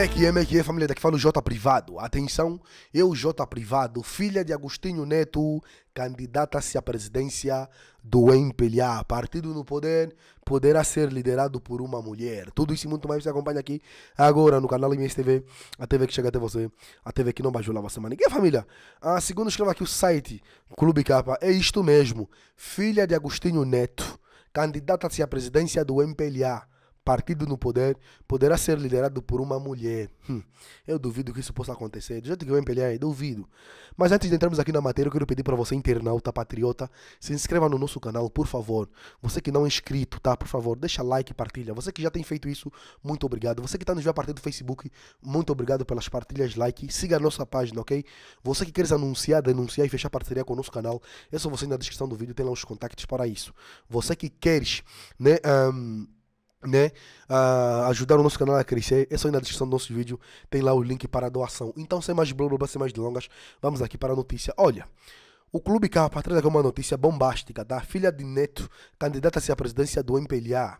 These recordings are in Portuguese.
MQM é que é, é família daqui é fala o J Privado. Atenção, eu J Privado, filha de Agostinho Neto, candidata-se à presidência do MPLA, partido no poder, poderá ser liderado por uma mulher. Tudo isso e muito mais você acompanha aqui agora no canal MSTV, a TV que chega até você, a TV que não bajula você, mano. E é família? Ah, segundo escreva aqui o site Clube Capa, é isto mesmo, filha de Agostinho Neto, candidata-se à presidência do MPLA partido no poder poderá ser liderado por uma mulher. Hum, eu duvido que isso possa acontecer. Do jeito que eu empelhei, duvido. Mas antes de entrarmos aqui na matéria, eu quero pedir para você, internauta patriota, se inscreva no nosso canal, por favor. Você que não é inscrito, tá? Por favor, deixa like e partilha. Você que já tem feito isso, muito obrigado. Você que está nos vendo a partir do Facebook, muito obrigado pelas partilhas, like. Siga a nossa página, ok? Você que queres anunciar, denunciar e fechar parceria com o nosso canal, é só você na descrição do vídeo, tem lá os contactos para isso. Você que queres, né? Um né, a ajudar o nosso canal a crescer, é só ir na descrição do nosso vídeo, tem lá o link para a doação. Então, sem mais blá blá, blá sem mais delongas, vamos aqui para a notícia. Olha, o Clube Carro traz aqui uma notícia bombástica da filha de Neto, candidata-se à presidência do MPLA,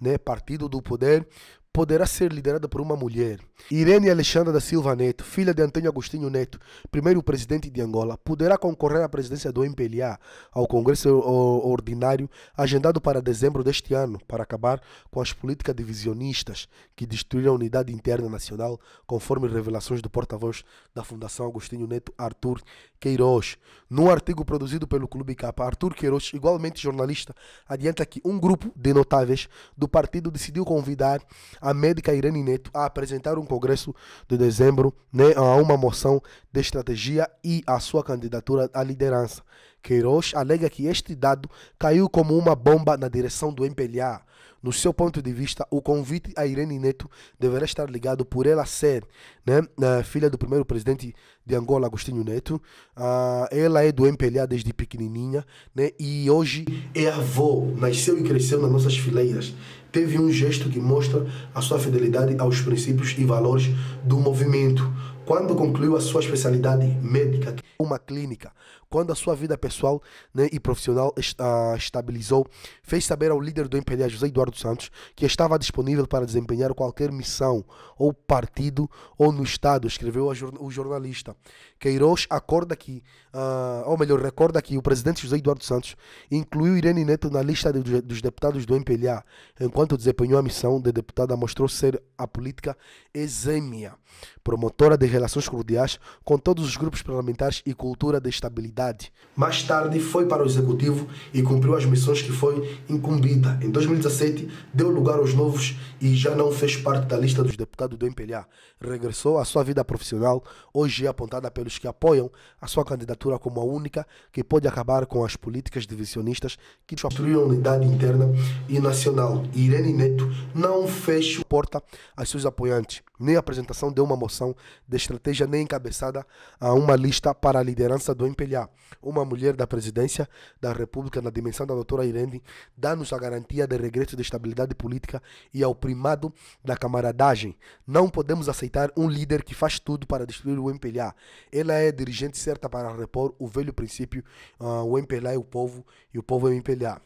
né, Partido do Poder poderá ser liderada por uma mulher. Irene Alexandra da Silva Neto, filha de Antônio Agostinho Neto, primeiro presidente de Angola, poderá concorrer à presidência do MPLA, ao Congresso Ordinário, agendado para dezembro deste ano, para acabar com as políticas divisionistas que destruíram a unidade interna nacional, conforme revelações do porta-voz da Fundação Agostinho Neto, Arthur Queiroz. Num artigo produzido pelo Clube Capa, Arthur Queiroz, igualmente jornalista, adianta que um grupo de notáveis do partido decidiu convidar a médica Irene Neto a apresentar um congresso de dezembro né, a uma moção de estratégia e a sua candidatura à liderança. Queiroz alega que este dado caiu como uma bomba na direção do MPLA. No seu ponto de vista, o convite a Irene Neto deverá estar ligado por ela ser né, filha do primeiro presidente de Angola, Agostinho Neto. Ah, ela é do MPLA desde pequenininha né, e hoje é avô, nasceu e cresceu nas nossas fileiras teve um gesto que mostra a sua fidelidade aos princípios e valores do movimento. Quando concluiu a sua especialidade médica, uma clínica, quando a sua vida pessoal né, e profissional uh, estabilizou, fez saber ao líder do MPLA José Eduardo Santos, que estava disponível para desempenhar qualquer missão ou partido ou no Estado, escreveu jor o jornalista. Queiroz acorda que, uh, ou melhor, recorda que o presidente José Eduardo Santos incluiu Irene Neto na lista de, dos deputados do MPLA, enquanto desempenhou a missão de deputada, mostrou ser a política exêmia, promotora de relações cordiais com todos os grupos parlamentares e cultura de estabilidade. Mais tarde foi para o Executivo e cumpriu as missões que foi incumbida. Em 2017, deu lugar aos novos e já não fez parte da lista dos deputados do MPLA. Regressou à sua vida profissional, hoje é apontada pelos que apoiam a sua candidatura como a única que pode acabar com as políticas divisionistas que construíram unidade interna e nacional e Irene Neto não fecha porta aos seus apoiantes, nem a apresentação de uma moção de estratégia nem encabeçada a uma lista para a liderança do MPLA. Uma mulher da presidência da República, na dimensão da doutora Irene, dá-nos a garantia de regresso de estabilidade política e ao primado da camaradagem. Não podemos aceitar um líder que faz tudo para destruir o MPLA. Ela é dirigente certa para repor o velho princípio: uh, o MPLA é o povo e o povo é o MPLA.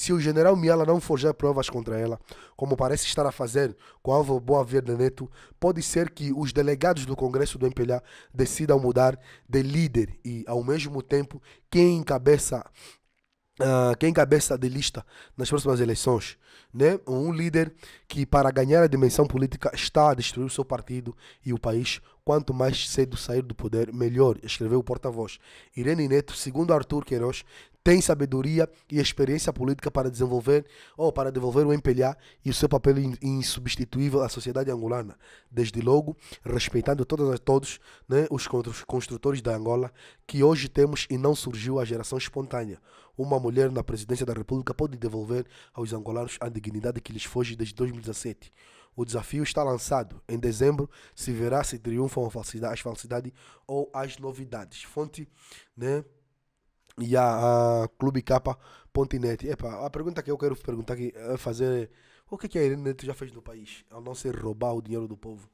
Se o general Miala não forjar provas contra ela, como parece estar a fazer com Alvo Boa Verde Neto, pode ser que os delegados do Congresso do MPLA decidam mudar de líder e, ao mesmo tempo, quem encabeça Uh, quem cabeça de lista nas próximas eleições, né? Um líder que para ganhar a dimensão política está a destruir o seu partido e o país. Quanto mais cedo sair do poder, melhor, escreveu o porta-voz. Irene Neto, segundo Arthur Queiroz, tem sabedoria e experiência política para desenvolver ou para devolver ou empelhar e o seu papel é insubstituível à sociedade angolana, desde logo respeitando todas, todos né, os construtores da Angola que hoje temos e não surgiu a geração espontânea. Uma mulher na presidência da República pode devolver aos angolanos a dignidade que lhes foge desde 2017. O desafio está lançado. Em dezembro se verá se triunfam as falsidades ou as novidades. Fonte, né? e a, a clubecapa.net. Epa, a pergunta que eu quero perguntar aqui, eh, fazer é, o que, é que a Irene Neto já fez no país, ao não ser roubar o dinheiro do povo?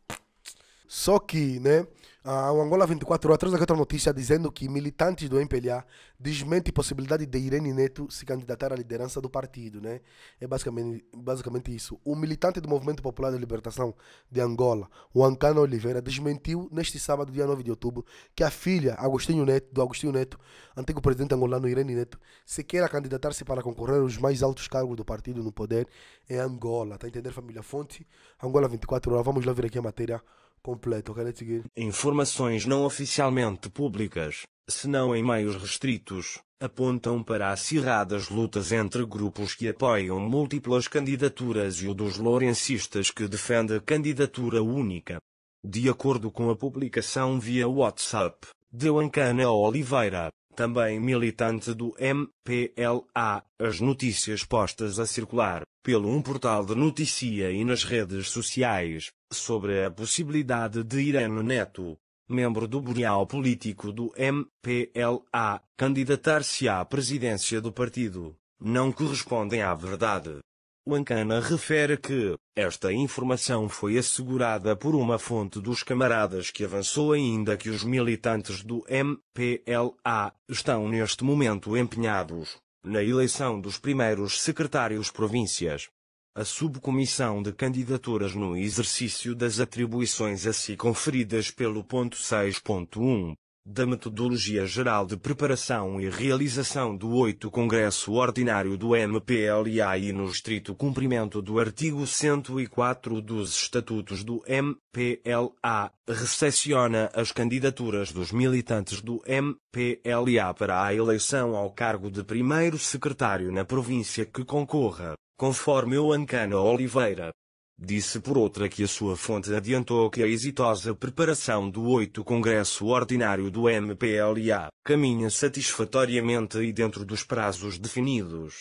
Só que, né? a o Angola 24 horas traz aqui outra notícia dizendo que militantes do MPLA desmente possibilidade de Irene Neto se candidatar à liderança do partido, né? É basicamente, basicamente isso. O militante do Movimento Popular de Libertação de Angola, Juan Cano Oliveira, desmentiu neste sábado, dia 9 de outubro, que a filha Agostinho Neto, do Agostinho Neto, antigo presidente angolano Irene Neto, se queira candidatar-se para concorrer aos mais altos cargos do partido no poder em Angola. Tá entendendo, família? Fonte, Angola 24 horas. Vamos lá ver aqui a matéria completo, quero seguir. Informações não oficialmente públicas, senão em meios restritos, apontam para acirradas lutas entre grupos que apoiam múltiplas candidaturas e o dos lorencistas que defende a candidatura única. De acordo com a publicação via WhatsApp, de Ancana Oliveira, também militante do MPLA, as notícias postas a circular, pelo um portal de notícia e nas redes sociais, sobre a possibilidade de Irano Neto, membro do Boreal Político do MPLA, candidatar-se à presidência do partido, não correspondem à verdade. O Ancana refere que, esta informação foi assegurada por uma fonte dos camaradas que avançou ainda que os militantes do MPLA estão neste momento empenhados na eleição dos primeiros secretários províncias a subcomissão de candidaturas no exercício das atribuições a si conferidas pelo ponto 6.1 da metodologia geral de preparação e realização do 8 Congresso Ordinário do MPLA e no estrito cumprimento do artigo 104 dos Estatutos do MPLA, recepciona as candidaturas dos militantes do MPLA para a eleição ao cargo de primeiro secretário na província que concorra, conforme o Ancana Oliveira. Disse por outra que a sua fonte adiantou que a exitosa preparação do 8 Congresso Ordinário do MPLA caminha satisfatoriamente e dentro dos prazos definidos.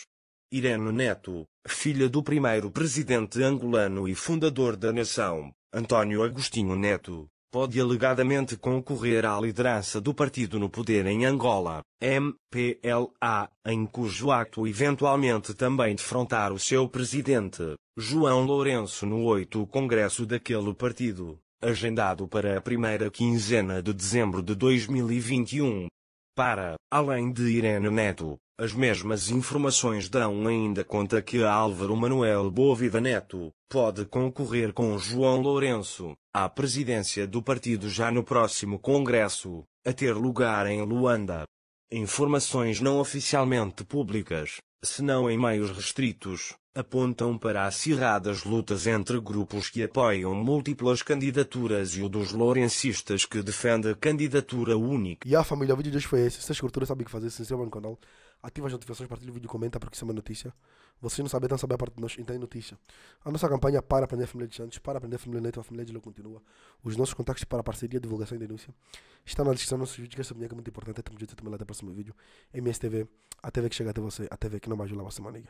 Irene Neto, filha do primeiro presidente angolano e fundador da nação, António Agostinho Neto, pode alegadamente concorrer à liderança do partido no poder em Angola, MPLA, em cujo acto eventualmente também defrontar o seu presidente, João Lourenço, no 8 Congresso daquele partido, agendado para a primeira quinzena de dezembro de 2021, para, além de Irene Neto, as mesmas informações dão ainda conta que Álvaro Manuel Bovida Neto pode concorrer com João Lourenço à presidência do partido já no próximo Congresso, a ter lugar em Luanda. Informações não oficialmente públicas, senão em meios restritos, apontam para acirradas lutas entre grupos que apoiam múltiplas candidaturas e o dos lourencistas que defende a candidatura única. E a família, o vídeo de hoje foi esse. Se vocês curtiram, sabem o que fazer. Se inscrevam no canal ativa as notificações, partilha o vídeo, comenta porque isso é uma notícia. Vocês não sabem, então sabem a parte de nós, então é notícia. A nossa campanha para aprender a família de Santos, para aprender a família Neto, a família de Lula continua. Os nossos contactos para parceria, divulgação e denúncia estão na descrição dos nossos vídeos, que essa minha é muito importante. lá até o próximo vídeo. MSTV, a TV que chega até você, a TV que não vai ajudar a maniga.